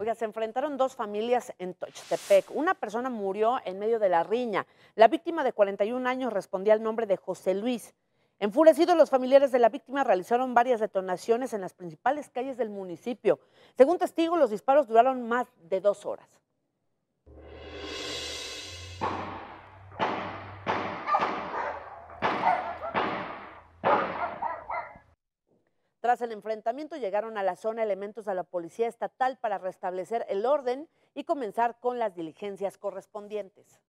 Oiga, se enfrentaron dos familias en Tochtepec. Una persona murió en medio de la riña. La víctima de 41 años respondía al nombre de José Luis. Enfurecidos, los familiares de la víctima realizaron varias detonaciones en las principales calles del municipio. Según testigos, los disparos duraron más de dos horas. Tras el enfrentamiento llegaron a la zona elementos de la Policía Estatal para restablecer el orden y comenzar con las diligencias correspondientes.